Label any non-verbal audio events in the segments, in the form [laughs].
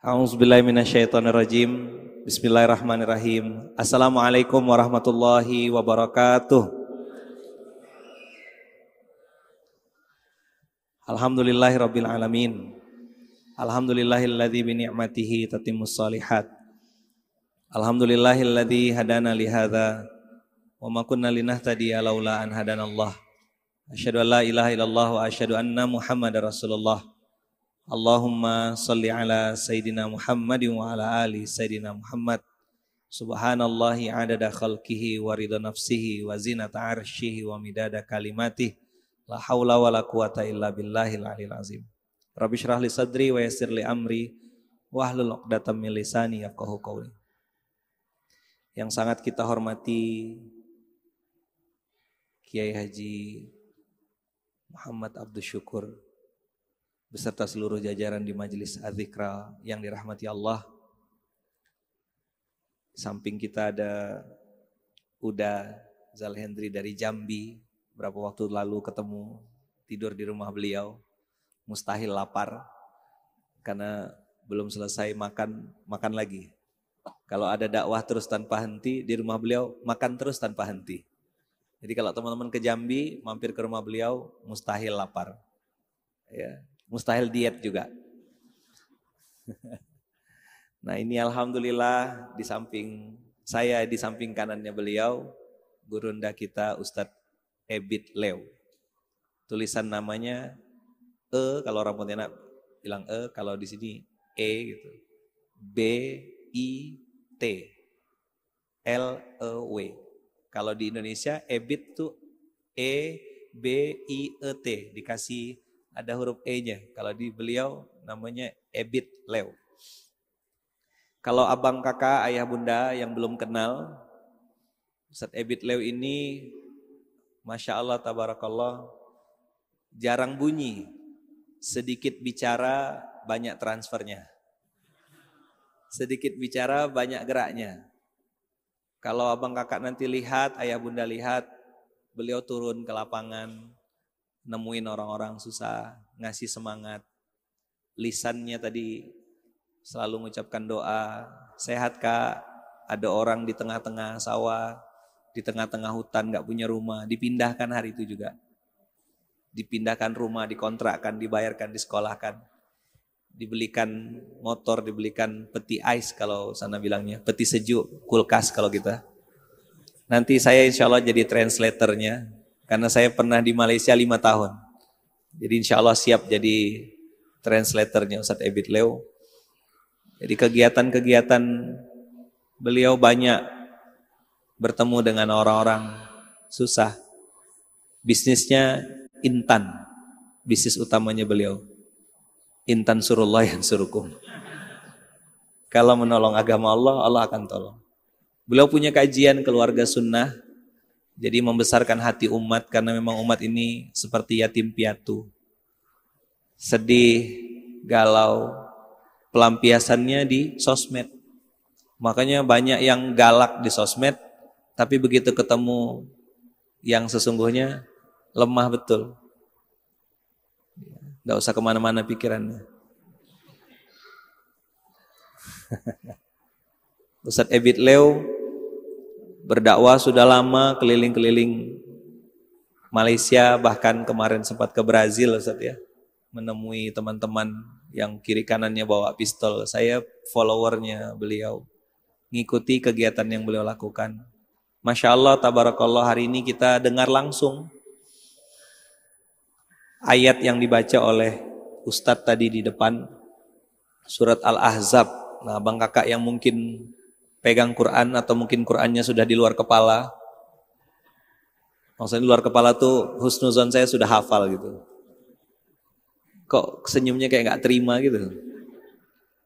A'udzubillahi minasyaitonirrajim. Bismillahirrahmanirrahim. Assalamualaikum warahmatullahi wabarakatuh. Alhamdulillahirobbilalamin alamin. Alhamdulillahilladzi bi ni'matihi tatimmus salihat. Alhamdulillahilladzi hadana li hadza wa ma kunna linahtadiya laula an hadanallah. Asyhadu an la ilaha illallah wa asyhadu anna Muhammadar Rasulullah. Allahumma salli ala Sayyidina Muhammad wa ala ali Sayyidina Muhammad. Subhanallahi adada khalqihi wa ridha nafsihi wa zinata arshihi wa midada kalimatih. La hawla wa la quwata illa billahil alil azim. Rabbi syrah li sadri wa yassir li amri wa hlul uqdatam min lisani yafqahu qawli. Yang sangat kita hormati Kiai Haji Muhammad Abdul Syukur beserta seluruh jajaran di majelis Azikra yang dirahmati Allah. Samping kita ada Uda Zalhendri dari Jambi, berapa waktu lalu ketemu tidur di rumah beliau, mustahil lapar karena belum selesai makan, makan lagi. Kalau ada dakwah terus tanpa henti, di rumah beliau makan terus tanpa henti. Jadi kalau teman-teman ke Jambi, mampir ke rumah beliau, mustahil lapar. Ya, Mustahil diet juga. [laughs] Nah ini Alhamdulillah di samping saya di samping kanannya beliau, gurunda kita Ustadz Ebit Leo. Tulisan namanya E, kalau orang Pontianak bilang E, kalau di sini E gitu. B, I, T, L, E, W. Kalau di Indonesia Ebit tuh E, B, I, E, T. Dikasih ada huruf E-nya. Kalau di beliau namanya Ebit Leo. Kalau abang kakak, ayah bunda yang belum kenal, Ustadz Ebit Leo ini Masya Allah tabarakallah jarang bunyi, sedikit bicara banyak transfernya. Sedikit bicara banyak geraknya. Kalau abang kakak nanti lihat, ayah bunda lihat, beliau turun ke lapangan, nemuin orang-orang susah, ngasih semangat. Lisannya tadi selalu mengucapkan doa, sehat kak, ada orang di tengah-tengah sawah, di tengah-tengah hutan nggak punya rumah, dipindahkan hari itu juga. Dipindahkan rumah, dikontrakkan, dibayarkan, disekolahkan. Dibelikan motor, dibelikan peti ais kalau sana bilangnya, peti sejuk, kulkas kalau kita. Nanti saya insya Allah jadi translatornya, karena saya pernah di Malaysia lima tahun. Jadi insya Allah siap jadi translatornya Ustadz Ebit Leo. Jadi kegiatan-kegiatan beliau banyak bertemu dengan orang-orang susah. Bisnisnya intan, bisnis utamanya beliau. Intan surullah yang surukum. Kalau menolong agama Allah, Allah akan tolong. Beliau punya kajian keluarga sunnah jadi membesarkan hati umat karena memang umat ini seperti yatim piatu. Sedih, galau, pelampiasannya di sosmed. Makanya banyak yang galak di sosmed, tapi begitu ketemu yang sesungguhnya lemah betul. Tidak usah kemana-mana pikirannya. [laughs] Ustadz Ebit Leo berdakwah sudah lama keliling-keliling Malaysia bahkan kemarin sempat ke Brazil Ustaz ya menemui teman-teman yang kiri kanannya bawa pistol saya followernya beliau ngikuti kegiatan yang beliau lakukan Masya Allah tabarakallah hari ini kita dengar langsung ayat yang dibaca oleh Ustadz tadi di depan surat Al-Ahzab nah bang kakak yang mungkin pegang Quran atau mungkin Qurannya sudah di luar kepala. Maksudnya di luar kepala tuh husnuzon saya sudah hafal gitu. Kok senyumnya kayak nggak terima gitu.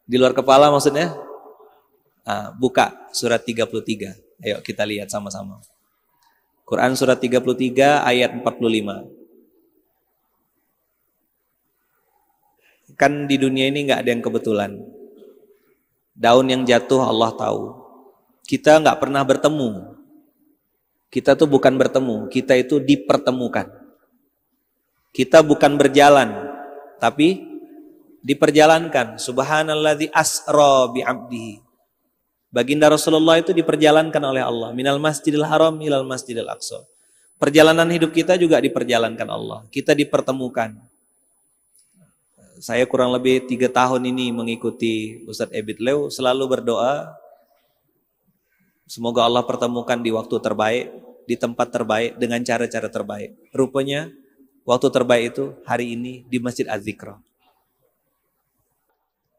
Di luar kepala maksudnya? Nah, buka surat 33. Ayo kita lihat sama-sama. Quran surat 33 ayat 45. Kan di dunia ini nggak ada yang kebetulan. Daun yang jatuh Allah tahu. Kita nggak pernah bertemu. Kita tuh bukan bertemu, kita itu dipertemukan. Kita bukan berjalan, tapi diperjalankan. Subhanalladzi asra bi abdihi. Baginda Rasulullah itu diperjalankan oleh Allah. Minal masjidil haram ilal masjidil aqsa. Perjalanan hidup kita juga diperjalankan Allah. Kita dipertemukan. Saya kurang lebih tiga tahun ini mengikuti Ustadz Ebit Leo selalu berdoa Semoga Allah pertemukan di waktu terbaik, di tempat terbaik, dengan cara-cara terbaik. Rupanya waktu terbaik itu hari ini di Masjid Azikro.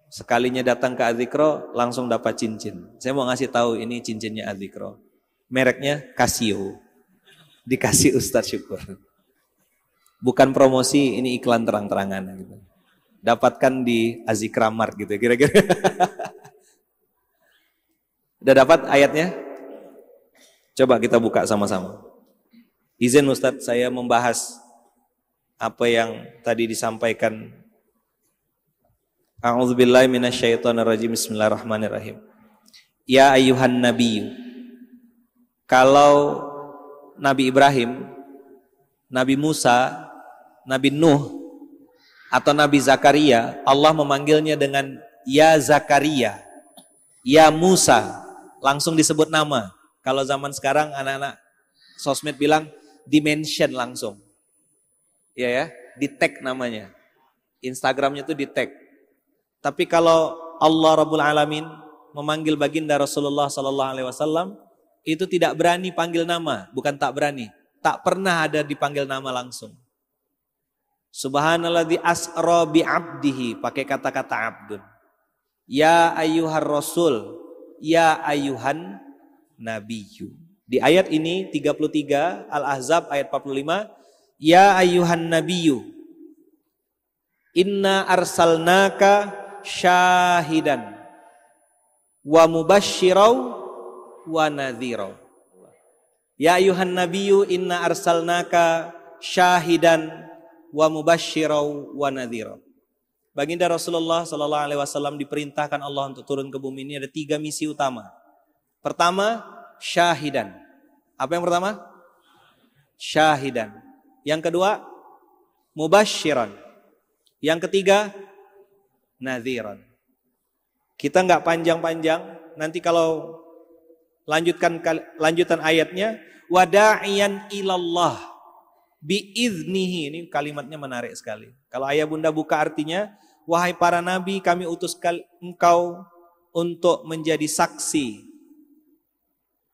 Sekalinya datang ke Azikro langsung dapat cincin. Saya mau ngasih tahu ini cincinnya Azikro, Mereknya Casio. Dikasih Ustadz Syukur. Bukan promosi, ini iklan terang-terangan gitu. Dapatkan di Azikramar gitu kira-kira. [laughs] Udah dapat ayatnya? Coba kita buka sama-sama. Izin Ustadz saya membahas apa yang tadi disampaikan. A'udzubillahi minasyaitonirrajim. Bismillahirrahmanirrahim. Ya ayuhan nabi. Kalau Nabi Ibrahim, Nabi Musa, Nabi Nuh atau Nabi Zakaria, Allah memanggilnya dengan ya Zakaria, ya Musa, langsung disebut nama. Kalau zaman sekarang anak-anak sosmed bilang dimension langsung. ya ya, di tag namanya. Instagramnya itu di tag. Tapi kalau Allah Rabbul Alamin memanggil baginda Rasulullah Sallallahu Alaihi Wasallam itu tidak berani panggil nama, bukan tak berani, tak pernah ada dipanggil nama langsung. Subhanallah di asrobi abdihi pakai kata-kata abdun. Ya ayuhar rasul ya ayuhan nabiyyu. Di ayat ini 33 Al-Ahzab ayat 45 ya ayuhan nabiyyu inna arsalnaka syahidan wa mubashshirau wa nadhirau. Ya ayuhan nabiyyu inna arsalnaka syahidan wa mubashshirau wa nadhirau. Baginda Rasulullah Sallallahu Alaihi Wasallam diperintahkan Allah untuk turun ke bumi ini ada tiga misi utama. Pertama, syahidan. Apa yang pertama? Syahidan. Yang kedua, mubashiran. Yang ketiga, nadhiran. Kita nggak panjang-panjang. Nanti kalau lanjutkan lanjutan ayatnya, wada'iyan ilallah biiznihi. Ini kalimatnya menarik sekali. Kalau ayah bunda buka artinya, wahai para nabi kami utus engkau untuk menjadi saksi,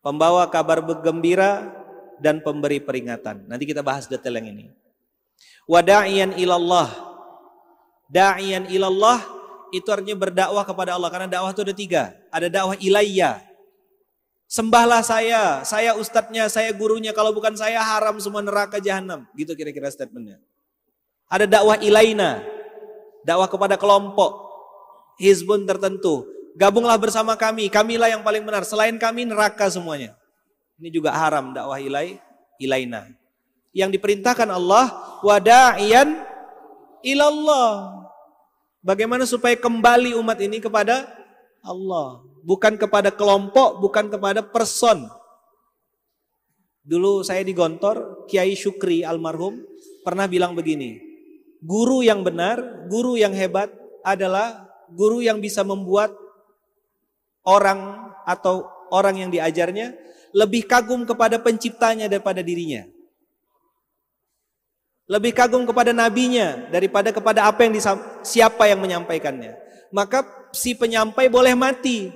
pembawa kabar bergembira dan pemberi peringatan. Nanti kita bahas detail yang ini. Wada'iyan ilallah. Da'iyan ilallah itu artinya berdakwah kepada Allah karena dakwah itu ada tiga. Ada dakwah ilayah, Sembahlah saya, saya ustadznya, saya gurunya. Kalau bukan saya haram semua neraka jahanam. Gitu kira-kira statementnya. Ada dakwah ilaina, dakwah kepada kelompok, hizbun tertentu. Gabunglah bersama kami, kamilah yang paling benar. Selain kami neraka semuanya. Ini juga haram dakwah ilai, ilaina. Yang diperintahkan Allah, wada'iyan ilallah. Bagaimana supaya kembali umat ini kepada Allah bukan kepada kelompok, bukan kepada person. Dulu saya di Gontor, Kiai Syukri almarhum pernah bilang begini, guru yang benar, guru yang hebat adalah guru yang bisa membuat orang atau orang yang diajarnya lebih kagum kepada penciptanya daripada dirinya. Lebih kagum kepada nabinya daripada kepada apa yang siapa yang menyampaikannya. Maka si penyampai boleh mati,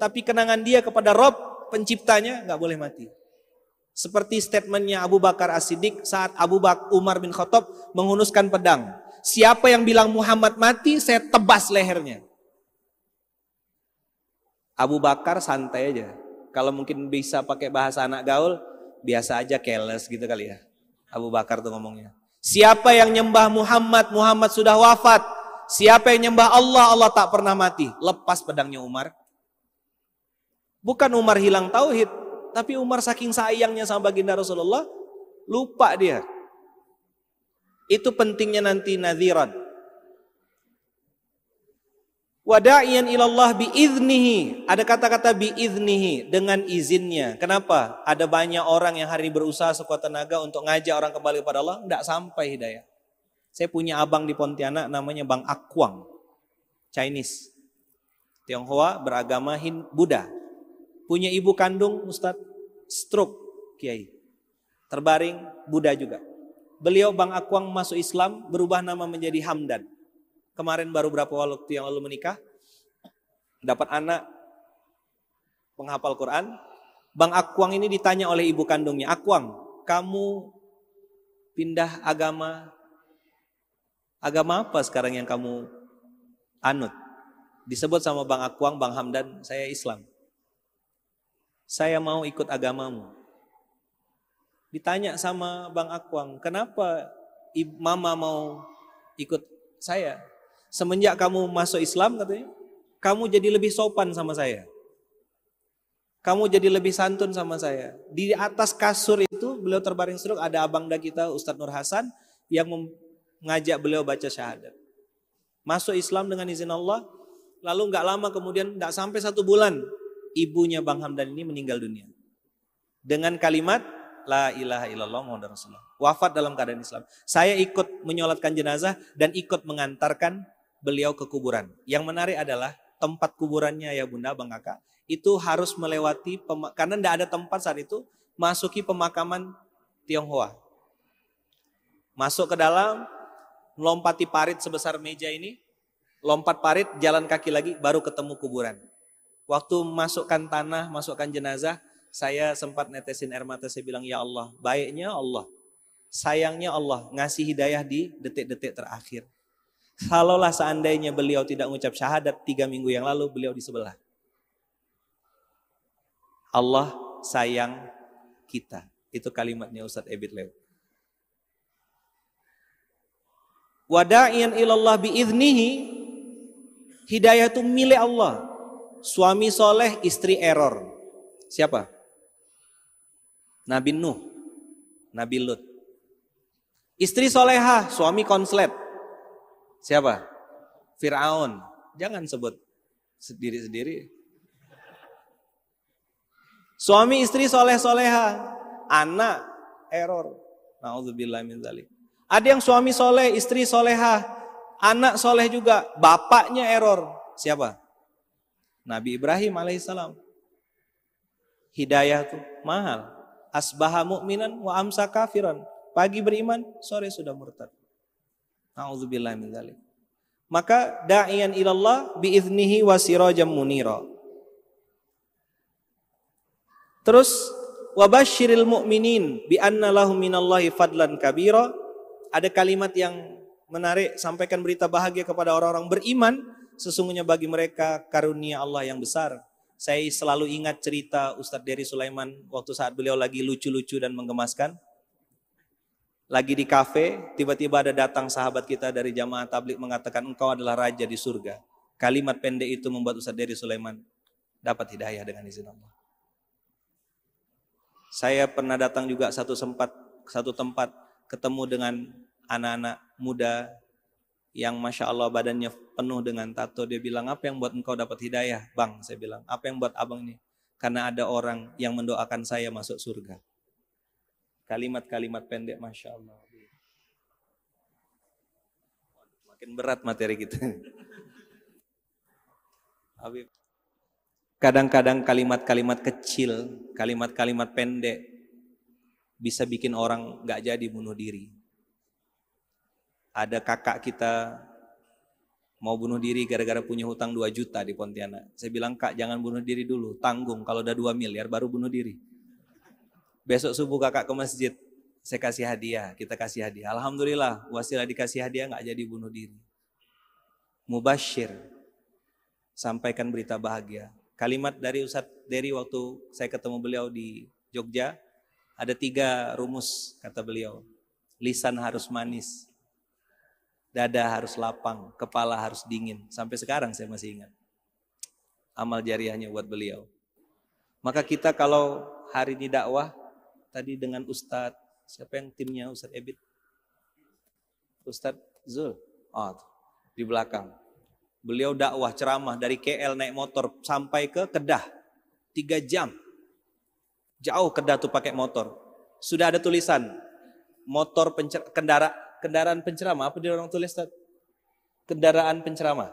tapi kenangan dia kepada Rob penciptanya nggak boleh mati. Seperti statementnya Abu Bakar As-Siddiq saat Abu Bak Umar bin Khattab menghunuskan pedang. Siapa yang bilang Muhammad mati, saya tebas lehernya. Abu Bakar santai aja. Kalau mungkin bisa pakai bahasa anak gaul, biasa aja keles gitu kali ya. Abu Bakar tuh ngomongnya. Siapa yang nyembah Muhammad, Muhammad sudah wafat. Siapa yang nyembah Allah, Allah tak pernah mati. Lepas pedangnya Umar, Bukan Umar hilang tauhid, tapi Umar saking sayangnya sama baginda Rasulullah, lupa dia. Itu pentingnya nanti nadhiran. Wada'iyan ilallah biiznihi. Ada kata-kata biiznihi, dengan izinnya. Kenapa? Ada banyak orang yang hari berusaha sekuat tenaga untuk ngajak orang kembali kepada Allah, tidak sampai hidayah. Saya punya abang di Pontianak namanya Bang Akwang, Chinese. Tionghoa beragama Hin Buddha. Punya ibu kandung Ustadz stroke Kiai. Terbaring Buddha juga. Beliau Bang Akwang masuk Islam berubah nama menjadi Hamdan. Kemarin baru berapa waktu yang lalu menikah. Dapat anak penghafal Quran. Bang Akwang ini ditanya oleh ibu kandungnya. Akwang, kamu pindah agama. Agama apa sekarang yang kamu anut? Disebut sama Bang Akwang, Bang Hamdan, saya Islam saya mau ikut agamamu. Ditanya sama Bang Akwang, kenapa mama mau ikut saya? Semenjak kamu masuk Islam katanya, kamu jadi lebih sopan sama saya. Kamu jadi lebih santun sama saya. Di atas kasur itu beliau terbaring seruk ada abang abangda kita Ustadz Nur Hasan yang mengajak beliau baca syahadat. Masuk Islam dengan izin Allah, lalu nggak lama kemudian nggak sampai satu bulan ibunya Bang Hamdan ini meninggal dunia. Dengan kalimat la ilaha illallah Muhammad Rasulullah. Wafat dalam keadaan Islam. Saya ikut menyolatkan jenazah dan ikut mengantarkan beliau ke kuburan. Yang menarik adalah tempat kuburannya ya Bunda, Bang Kakak, itu harus melewati karena tidak ada tempat saat itu masuki pemakaman Tionghoa. Masuk ke dalam, melompati parit sebesar meja ini, lompat parit, jalan kaki lagi, baru ketemu kuburan. Waktu masukkan tanah, masukkan jenazah, saya sempat netesin air mata, saya bilang, ya Allah, baiknya Allah, sayangnya Allah, ngasih hidayah di detik-detik terakhir. Kalaulah seandainya beliau tidak mengucap syahadat tiga minggu yang lalu, beliau di sebelah. Allah sayang kita. Itu kalimatnya Ustadz Ebit Lew. Wada'ian ilallah biiznihi Hidayah itu milik Allah suami soleh, istri error. Siapa? Nabi Nuh, Nabi Lut. Istri soleha, suami konslet. Siapa? Fir'aun. Jangan sebut sendiri-sendiri. Suami istri soleh-soleha, anak error. Ada yang suami soleh, istri soleha, anak soleh juga, bapaknya error. Siapa? Nabi Ibrahim alaihissalam. Hidayah tuh mahal. Asbaha mu'minan wa amsa kafiran. Pagi beriman, sore sudah murtad. Na'udzubillah min dzalik. Maka da'ian ilallah biiznihi wa sirajam munira. Terus wabashiril mu'minin bi anna lahum minallahi fadlan kabira. Ada kalimat yang menarik sampaikan berita bahagia kepada orang-orang beriman Sesungguhnya bagi mereka karunia Allah yang besar. Saya selalu ingat cerita Ustadz Dery Sulaiman waktu saat beliau lagi lucu-lucu dan menggemaskan. Lagi di kafe, tiba-tiba ada datang sahabat kita dari jamaah tablik mengatakan engkau adalah raja di surga. Kalimat pendek itu membuat Ustadz Dery Sulaiman dapat hidayah dengan izin Allah. Saya pernah datang juga satu sempat satu tempat ketemu dengan anak-anak muda yang masya Allah badannya penuh dengan tato. Dia bilang, apa yang buat engkau dapat hidayah? Bang, saya bilang, apa yang buat abang ini? Karena ada orang yang mendoakan saya masuk surga. Kalimat-kalimat pendek, masya Allah. Makin berat materi kita. [laughs] Habib. Kadang-kadang kalimat-kalimat kecil, kalimat-kalimat pendek bisa bikin orang nggak jadi bunuh diri ada kakak kita mau bunuh diri gara-gara punya hutang 2 juta di Pontianak. Saya bilang, kak jangan bunuh diri dulu, tanggung kalau udah 2 miliar baru bunuh diri. Besok subuh kakak ke masjid, saya kasih hadiah, kita kasih hadiah. Alhamdulillah, wasilah dikasih hadiah nggak jadi bunuh diri. Mubashir, sampaikan berita bahagia. Kalimat dari Ustadz Dery waktu saya ketemu beliau di Jogja, ada tiga rumus kata beliau. Lisan harus manis, Dada harus lapang, kepala harus dingin. Sampai sekarang saya masih ingat. Amal jariahnya buat beliau. Maka kita kalau hari ini dakwah, tadi dengan Ustadz, siapa yang timnya Ustadz Ebit? Ustadz Zul. Oh, di belakang. Beliau dakwah ceramah dari KL naik motor sampai ke Kedah. Tiga jam. Jauh Kedah tuh pakai motor. Sudah ada tulisan, motor pencer- kendara kendaraan penceramah apa dia orang tulis Ustaz? Kendaraan penceramah.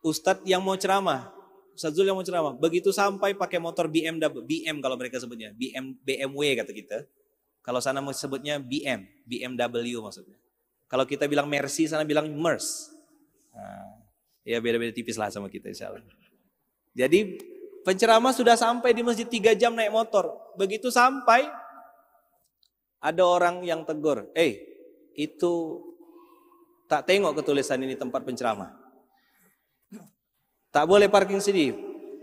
Ustadz yang mau ceramah, Ustadz Zul yang mau ceramah, begitu sampai pakai motor bmw BM kalau mereka sebutnya, BM, BMW kata kita. Kalau sana mau sebutnya BM, BMW maksudnya. Kalau kita bilang Mercy, sana bilang Mers. Nah, ya beda-beda tipis lah sama kita insya Allah. Jadi penceramah sudah sampai di masjid 3 jam naik motor. Begitu sampai, ada orang yang tegur, eh itu tak tengok ketulisan ini tempat penceramah. Tak boleh parking sini.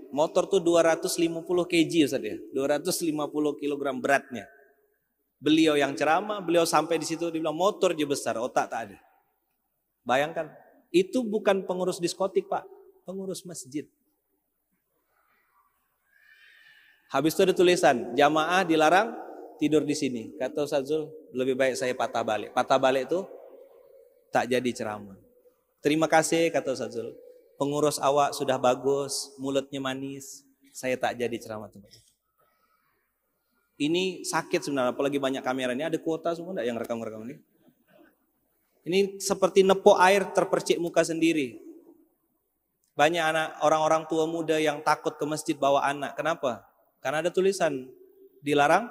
Motor tuh 250 kg Ustaz ya. 250 kg beratnya. Beliau yang ceramah, beliau sampai di situ dibilang motor dia besar, otak tak ada. Bayangkan, itu bukan pengurus diskotik, Pak. Pengurus masjid. Habis itu ada tulisan, jamaah dilarang tidur di sini. Kata Ustaz Zul, lebih baik saya patah balik. Patah balik itu tak jadi ceramah. Terima kasih kata Ustaz Zul. Pengurus awak sudah bagus, mulutnya manis. Saya tak jadi ceramah tempat itu. Ini sakit sebenarnya, apalagi banyak kamera ini. Ada kuota semua enggak yang rekam-rekam ini? Ini seperti nepok air terpercik muka sendiri. Banyak anak orang-orang tua muda yang takut ke masjid bawa anak. Kenapa? Karena ada tulisan dilarang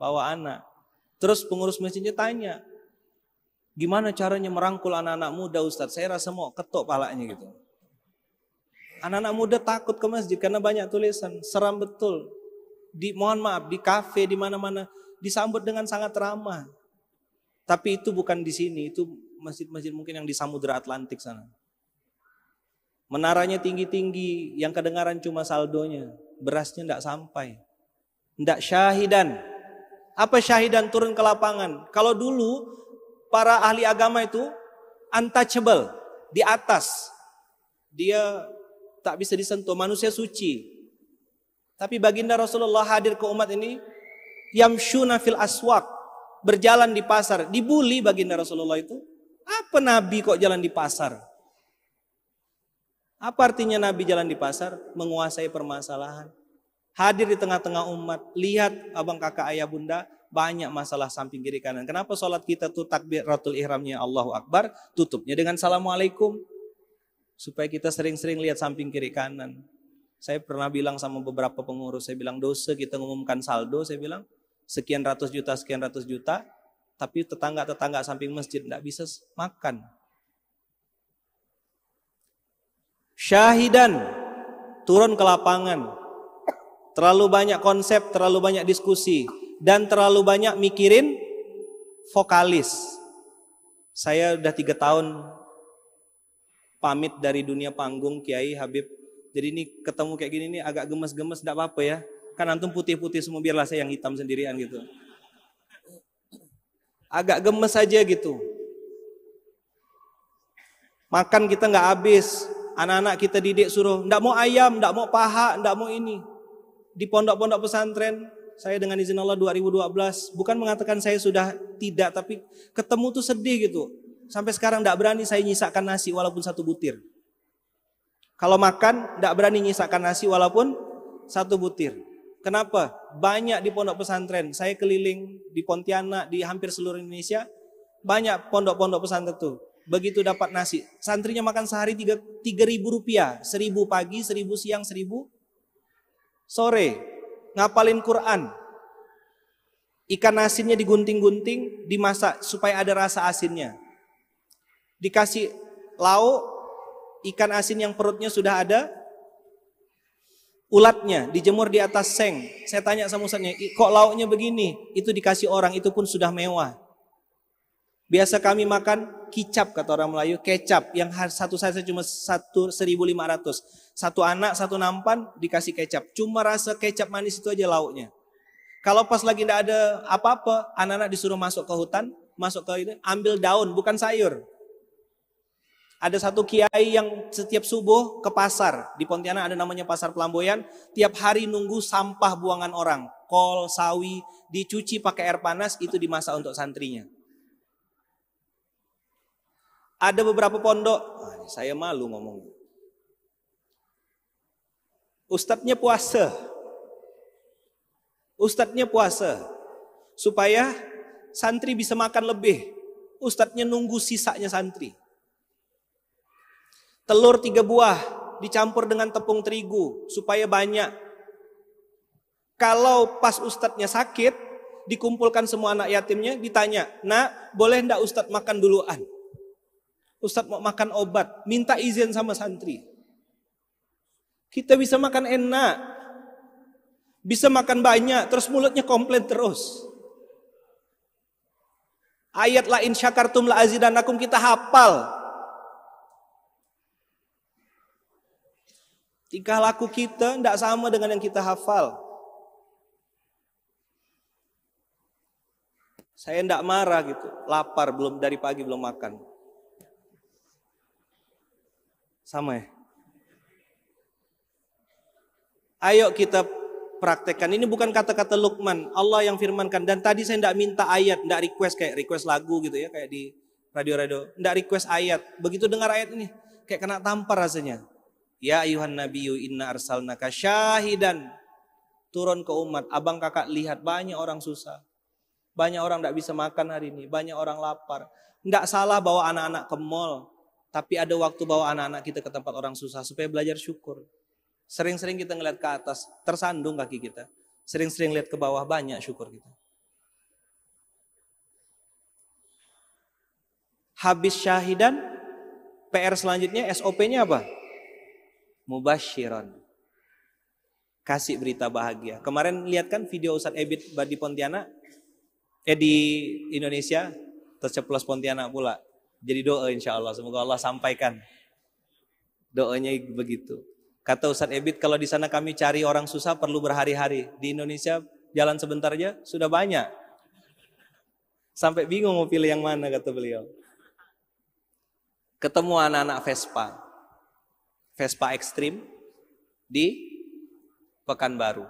bawa anak. Terus pengurus masjidnya tanya, gimana caranya merangkul anak-anak muda Ustadz? Saya rasa mau ketok palanya gitu. Anak-anak muda takut ke masjid karena banyak tulisan, seram betul. Di mohon maaf di kafe di mana-mana disambut dengan sangat ramah. Tapi itu bukan di sini, itu masjid-masjid mungkin yang di Samudra Atlantik sana. Menaranya tinggi-tinggi, yang kedengaran cuma saldonya. Berasnya tidak sampai. Tidak syahidan, apa syahid dan turun ke lapangan? Kalau dulu para ahli agama itu untouchable, di atas. Dia tak bisa disentuh, manusia suci. Tapi baginda Rasulullah hadir ke umat ini yamshuna fil aswak, berjalan di pasar, dibully baginda Rasulullah itu. Apa nabi kok jalan di pasar? Apa artinya nabi jalan di pasar? Menguasai permasalahan. Hadir di tengah-tengah umat, lihat abang kakak ayah bunda banyak masalah samping kiri kanan. Kenapa sholat kita tuh takbir ratul ihramnya Allahu Akbar, tutupnya dengan Assalamualaikum. Supaya kita sering-sering lihat samping kiri kanan. Saya pernah bilang sama beberapa pengurus, saya bilang dosa kita ngumumkan saldo, saya bilang sekian ratus juta, sekian ratus juta, tapi tetangga-tetangga samping masjid tidak bisa makan. Syahidan, turun ke lapangan. Terlalu banyak konsep, terlalu banyak diskusi dan terlalu banyak mikirin vokalis. Saya udah tiga tahun pamit dari dunia panggung Kiai Habib. Jadi ini ketemu kayak gini nih agak gemes-gemes, tidak apa-apa ya. Kan antum putih-putih semua biarlah saya yang hitam sendirian gitu. Agak gemes aja gitu. Makan kita nggak habis. Anak-anak kita didik suruh, ndak mau ayam, ndak mau paha, ndak mau ini. Di pondok-pondok pesantren, saya dengan izin Allah 2012 bukan mengatakan saya sudah tidak tapi ketemu tuh sedih gitu. Sampai sekarang tidak berani saya nyisakan nasi walaupun satu butir. Kalau makan tidak berani nyisakan nasi walaupun satu butir. Kenapa? Banyak di pondok pesantren. Saya keliling di Pontianak, di hampir seluruh Indonesia. Banyak pondok-pondok pesantren tuh. Begitu dapat nasi. Santrinya makan sehari tiga, tiga ribu rupiah. Seribu pagi, seribu siang, seribu sore ngapalin Quran. Ikan asinnya digunting-gunting, dimasak supaya ada rasa asinnya. Dikasih lauk, ikan asin yang perutnya sudah ada, ulatnya dijemur di atas seng. Saya tanya sama ustaznya, kok lauknya begini? Itu dikasih orang, itu pun sudah mewah. Biasa kami makan kicap kata orang Melayu, kecap yang satu saja cuma satu seribu lima ratus Satu anak, satu nampan dikasih kecap. Cuma rasa kecap manis itu aja lauknya. Kalau pas lagi tidak ada apa-apa, anak-anak disuruh masuk ke hutan, masuk ke ini, ambil daun, bukan sayur. Ada satu kiai yang setiap subuh ke pasar. Di Pontianak ada namanya Pasar Pelamboyan. Tiap hari nunggu sampah buangan orang. Kol, sawi, dicuci pakai air panas, itu dimasak untuk santrinya. Ada beberapa pondok, ah, saya malu ngomong. Ustadznya puasa. Ustadznya puasa. Supaya santri bisa makan lebih. Ustadznya nunggu sisanya santri. Telur tiga buah dicampur dengan tepung terigu supaya banyak. Kalau pas ustadznya sakit, dikumpulkan semua anak yatimnya, ditanya, nak boleh ndak ustadz makan duluan? Ustadz mau makan obat, minta izin sama santri. Kita bisa makan enak, bisa makan banyak, terus mulutnya komplain terus. Ayat la in syakartum la azidanakum kita hafal. Tingkah laku kita tidak sama dengan yang kita hafal. Saya tidak marah gitu, lapar belum dari pagi belum makan. Sama ya? Ayo kita praktekkan. Ini bukan kata-kata Lukman, Allah yang firmankan. Dan tadi saya tidak minta ayat, tidak request kayak request lagu gitu ya, kayak di radio-radio. Tidak request ayat. Begitu dengar ayat ini, kayak kena tampar rasanya. Ya ayuhan nabiyyu inna arsalnaka syahidan. Turun ke umat, abang kakak lihat banyak orang susah. Banyak orang tidak bisa makan hari ini, banyak orang lapar. Tidak salah bawa anak-anak ke mall, tapi ada waktu bawa anak-anak kita ke tempat orang susah supaya belajar syukur. Sering-sering kita ngeliat ke atas, tersandung kaki kita. Sering-sering lihat ke bawah, banyak syukur kita. Habis syahidan, PR selanjutnya SOP-nya apa? Mubashiron. Kasih berita bahagia. Kemarin lihat kan video Ustadz Ebit di Pontianak, eh di Indonesia, terceplos Pontianak pula. Jadi doa insya Allah. Semoga Allah sampaikan. Doanya begitu. Kata Ustadz Ebit, kalau di sana kami cari orang susah perlu berhari-hari. Di Indonesia jalan sebentar aja sudah banyak. Sampai bingung mau pilih yang mana kata beliau. Ketemu anak-anak Vespa. Vespa ekstrim di Pekanbaru.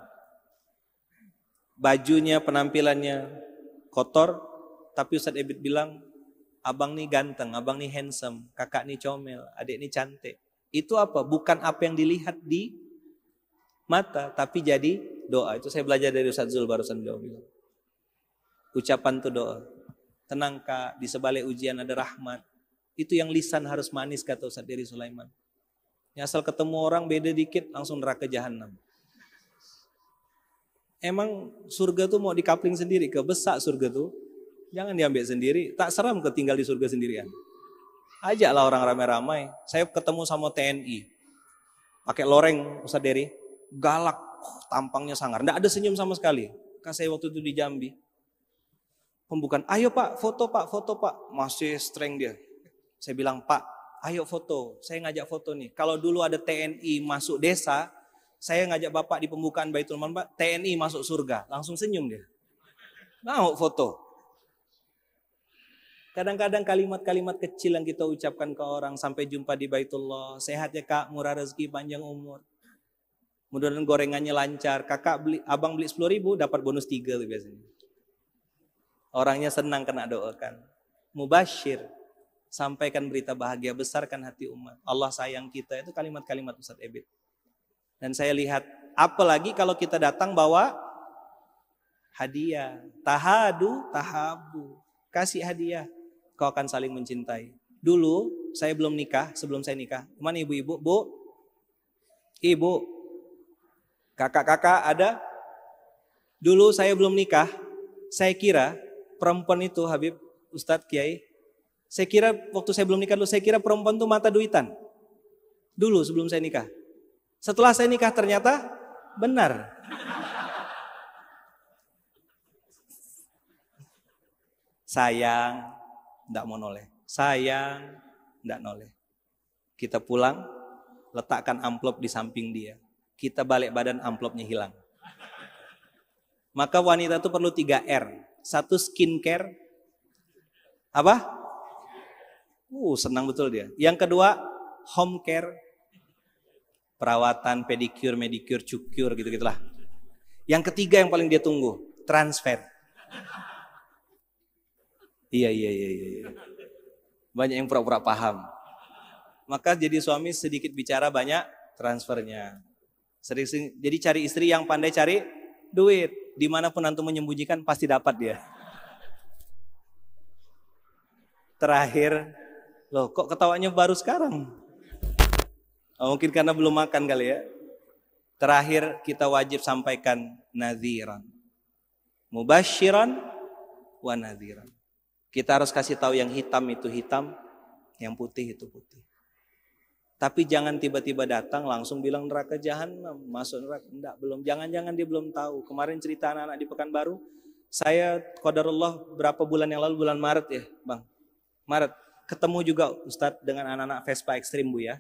Bajunya, penampilannya kotor, tapi Ustadz Ebit bilang abang nih ganteng, abang nih handsome, kakak nih comel, adik nih cantik. Itu apa? Bukan apa yang dilihat di mata, tapi jadi doa. Itu saya belajar dari Ustaz Zul barusan beliau bilang. Ucapan itu doa. Tenang kak, di sebalik ujian ada rahmat. Itu yang lisan harus manis kata Ustaz Diri Sulaiman. Yang asal ketemu orang beda dikit langsung neraka jahanam. Emang surga tuh mau dikapling sendiri ke besar surga tuh? Jangan diambil sendiri, tak seram ketinggal di surga sendirian. Ajaklah orang ramai-ramai. Saya ketemu sama TNI. Pakai loreng Ustaz Dery. Galak, tampangnya sangar. Tidak ada senyum sama sekali. Kan saya waktu itu di Jambi. Pembukaan, ayo pak, foto pak, foto pak. Masih strength dia. Saya bilang, pak, ayo foto. Saya ngajak foto nih. Kalau dulu ada TNI masuk desa, saya ngajak bapak di pembukaan Baitul Manba, TNI masuk surga. Langsung senyum dia. Mau foto. Kadang-kadang kalimat-kalimat kecil yang kita ucapkan ke orang sampai jumpa di Baitullah, sehat ya Kak, murah rezeki, panjang umur. Mudah-mudahan gorengannya lancar. Kakak beli, abang beli 10 ribu dapat bonus 3 tuh biasanya. Orangnya senang kena doakan. Mubashir, sampaikan berita bahagia, besarkan hati umat. Allah sayang kita, itu kalimat-kalimat Ustaz Ebit. Dan saya lihat, apalagi kalau kita datang bawa hadiah. Tahadu, tahabu. Kasih hadiah kau akan saling mencintai. Dulu saya belum nikah, sebelum saya nikah. Cuman ibu-ibu, Bu, Ibu, kakak-kakak ada? Dulu saya belum nikah, saya kira perempuan itu Habib Ustadz Kiai, saya kira waktu saya belum nikah dulu, saya kira perempuan itu mata duitan. Dulu sebelum saya nikah. Setelah saya nikah ternyata benar. Sayang, tidak mau noleh. Sayang, tidak noleh. Kita pulang, letakkan amplop di samping dia. Kita balik badan amplopnya hilang. Maka wanita itu perlu 3R. Satu skincare. Apa? Uh, senang betul dia. Yang kedua, home care. Perawatan, pedicure, medicure, cukur gitu-gitulah. Yang ketiga yang paling dia tunggu, transfer. Iya, iya, iya, iya, iya. Banyak yang pura-pura paham. Maka jadi suami sedikit bicara banyak transfernya. Sering, sering jadi cari istri yang pandai cari duit. Dimanapun antum menyembunyikan pasti dapat dia. Terakhir, loh kok ketawanya baru sekarang? Oh, mungkin karena belum makan kali ya. Terakhir kita wajib sampaikan naziran Mubashiran wa naziran kita harus kasih tahu yang hitam itu hitam, yang putih itu putih. Tapi jangan tiba-tiba datang langsung bilang neraka jahanam, masuk neraka. Enggak, belum. Jangan-jangan dia belum tahu. Kemarin cerita anak-anak di Pekanbaru, saya kodarullah berapa bulan yang lalu, bulan Maret ya Bang. Maret, ketemu juga Ustadz dengan anak-anak Vespa Ekstrim Bu ya.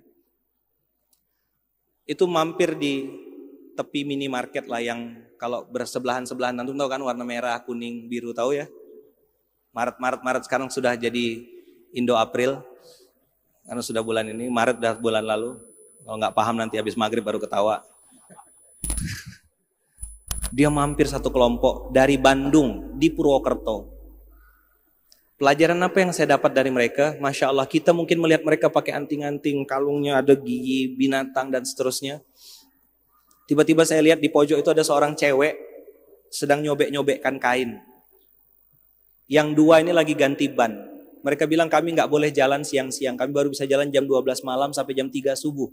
Itu mampir di tepi minimarket lah yang kalau bersebelahan-sebelahan, nanti tahu kan warna merah, kuning, biru tahu ya. Maret, Maret, Maret sekarang sudah jadi Indo April. Karena sudah bulan ini, Maret sudah bulan lalu. Kalau nggak paham nanti habis maghrib baru ketawa. Dia mampir satu kelompok dari Bandung di Purwokerto. Pelajaran apa yang saya dapat dari mereka? Masya Allah, kita mungkin melihat mereka pakai anting-anting, kalungnya ada gigi, binatang, dan seterusnya. Tiba-tiba saya lihat di pojok itu ada seorang cewek sedang nyobek-nyobekkan kain. Yang dua ini lagi ganti ban. Mereka bilang kami nggak boleh jalan siang-siang. Kami baru bisa jalan jam 12 malam sampai jam 3 subuh.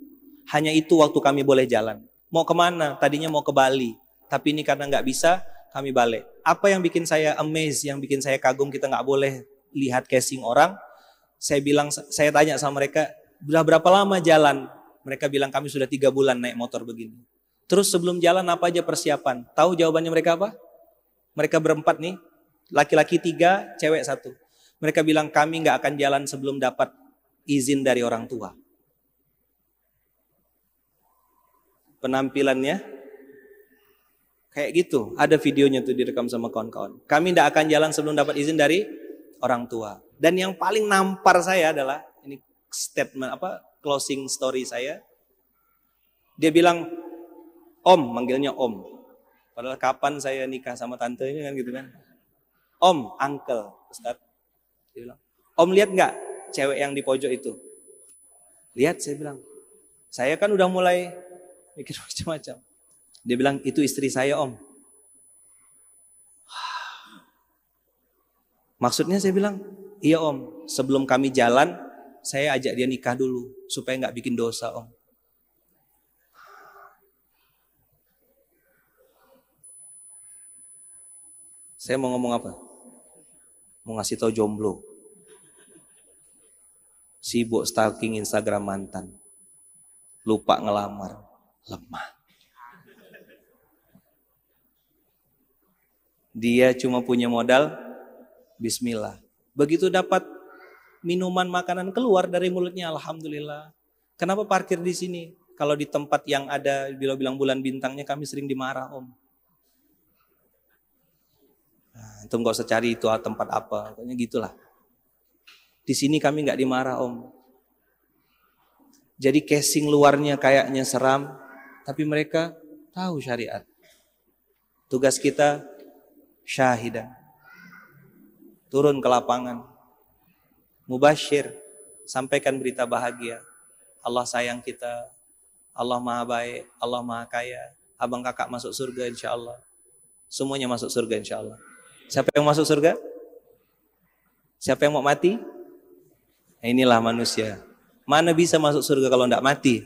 Hanya itu waktu kami boleh jalan. Mau kemana? Tadinya mau ke Bali. Tapi ini karena nggak bisa, kami balik. Apa yang bikin saya amazed, yang bikin saya kagum kita nggak boleh lihat casing orang. Saya bilang, saya tanya sama mereka, sudah berapa lama jalan? Mereka bilang kami sudah tiga bulan naik motor begini. Terus sebelum jalan apa aja persiapan? Tahu jawabannya mereka apa? Mereka berempat nih, Laki-laki tiga, cewek satu. Mereka bilang kami nggak akan jalan sebelum dapat izin dari orang tua. Penampilannya kayak gitu. Ada videonya tuh direkam sama kawan-kawan. Kami tidak akan jalan sebelum dapat izin dari orang tua. Dan yang paling nampar saya adalah ini statement apa closing story saya. Dia bilang, Om, manggilnya Om. Padahal kapan saya nikah sama tante ini kan gitu kan. Om, uncle, Ustaz. Dia bilang, Om lihat nggak cewek yang di pojok itu? Lihat, saya bilang. Saya kan udah mulai mikir [laughs] macam-macam. Dia bilang, itu istri saya om. [sighs] Maksudnya saya bilang, iya om, sebelum kami jalan, saya ajak dia nikah dulu, supaya nggak bikin dosa om. Saya mau ngomong apa? Mau ngasih tau jomblo. Sibuk stalking Instagram mantan. Lupa ngelamar. Lemah. Dia cuma punya modal bismillah. Begitu dapat minuman makanan keluar dari mulutnya alhamdulillah. Kenapa parkir di sini? Kalau di tempat yang ada bila bilang bulan bintangnya kami sering dimarah om. Nah, itu usah cari itu ah, tempat apa, pokoknya gitulah. Di sini kami nggak dimarah om. Jadi casing luarnya kayaknya seram, tapi mereka tahu syariat. Tugas kita syahidah. Turun ke lapangan. Mubashir, sampaikan berita bahagia. Allah sayang kita, Allah maha baik, Allah maha kaya. Abang kakak masuk surga insya Allah. Semuanya masuk surga insya Allah. Siapa yang masuk surga? Siapa yang mau mati? Nah, inilah manusia. Mana bisa masuk surga kalau tidak mati?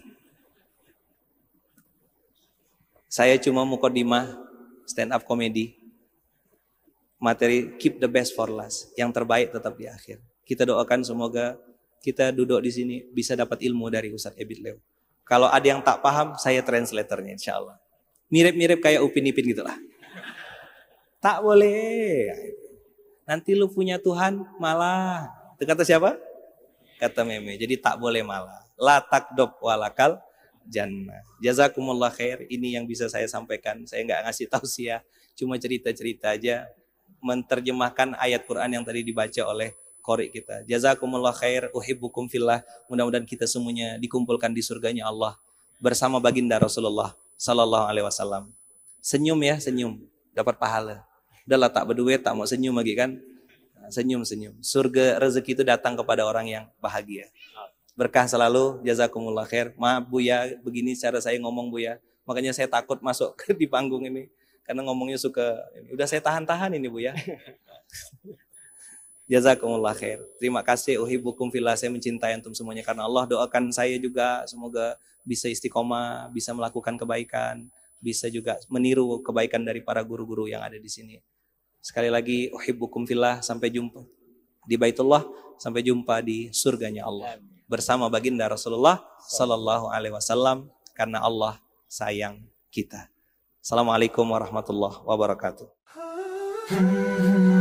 Saya cuma mukodimah stand up comedy. Materi keep the best for last. Yang terbaik tetap di akhir. Kita doakan semoga kita duduk di sini bisa dapat ilmu dari Ustadz Ebit Leo. Kalau ada yang tak paham, saya translatornya insya Allah. Mirip-mirip kayak Upin Ipin gitu lah. Tak boleh. Nanti lu punya Tuhan malah. Itu kata siapa? Kata meme. Jadi tak boleh malah. La takdob walakal jannah. Jazakumullah khair. Ini yang bisa saya sampaikan. Saya nggak ngasih tau tausiah. Ya. Cuma cerita-cerita aja. Menterjemahkan ayat Quran yang tadi dibaca oleh Korik kita. Jazakumullah khair. Uhibbukum fillah. Mudah-mudahan kita semuanya dikumpulkan di surganya Allah. Bersama baginda Rasulullah Sallallahu Alaihi Wasallam. Senyum ya, senyum. Dapat pahala. Udahlah tak berduit, tak mau senyum lagi kan. Senyum-senyum. Nah, Surga rezeki itu datang kepada orang yang bahagia. Berkah selalu, jazakumullah khair. Maaf Bu ya, begini cara saya ngomong Bu ya. Makanya saya takut masuk ke [laughs] di panggung ini. Karena ngomongnya suka, udah saya tahan-tahan ini Bu ya. [laughs] Jazakumullah khair. Terima kasih uhibukum fillah. Saya mencintai antum semuanya karena Allah doakan saya juga semoga bisa istiqomah, bisa melakukan kebaikan, bisa juga meniru kebaikan dari para guru-guru yang ada di sini. Sekali lagi uhibbukum fillah sampai jumpa di Baitullah, sampai jumpa di surganya Allah bersama baginda Rasulullah sallallahu alaihi wasallam karena Allah sayang kita. Assalamualaikum warahmatullahi wabarakatuh. [laughs]